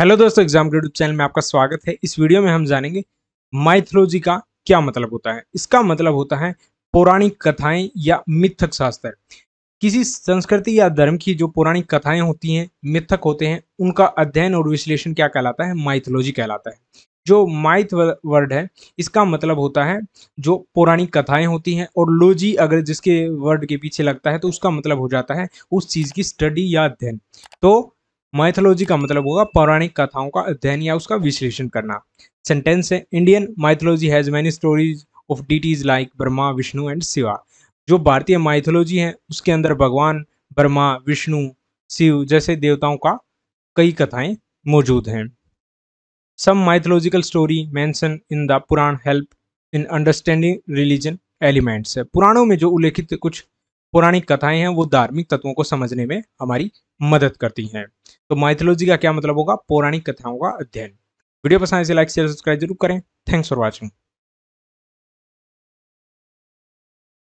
hello दोस्तों exam YouTube channel में आपका स्वागत है इस वीडियो में हम जानेंगे माइथोलॉजी का क्या मतलब होता है इसका मतलब होता है पौराणिक कथाएं या मिथक शास्त्र किसी संस्कृति या धर्म की जो पौराणिक कथाएं होती हैं मिथक होते हैं उनका अध्ययन और विश्लेषण क्या कहलाता है माइथोलॉजी कहलाता है जो माइथ वर्ड है इसका मतलब होता है जो पौराणिक कथाएं होती हैं और लोजी अगर जिसके वर्ड के पीछे लगता है तो उसका मतलब हो जाता है उस चीज़ की स्टडी या अध्ययन तो माइथोलॉजी का मतलब होगा पौराणिक कथाओं का अध्ययन या उसका विश्लेषण करना सेंटेंस है Indian mythology has many stories of deities like Brahma Vishnu and Shiva जो भारतीय माइथोलॉजी है उसके अंदर भगवान ब्रह्मा विष्णु शिव जैसे देवताओं का कई कथाएं मौजूद हैं some mythological story mention in the Purana help in understanding religion elements है पुराणों में जो उल्लेखित कुछ पौराणिक कथाएं हैं वो धार्मिक तत्वों को समझने में हमारी मदद करती हैं तो माइथोलॉजी का क्या मतलब होगा पौराणिक कथाओं का अध्ययन वीडियो पसंद इसे लाइक शेयर सब्सक्राइब जरूर करें थैंक्स फॉर वॉचिंग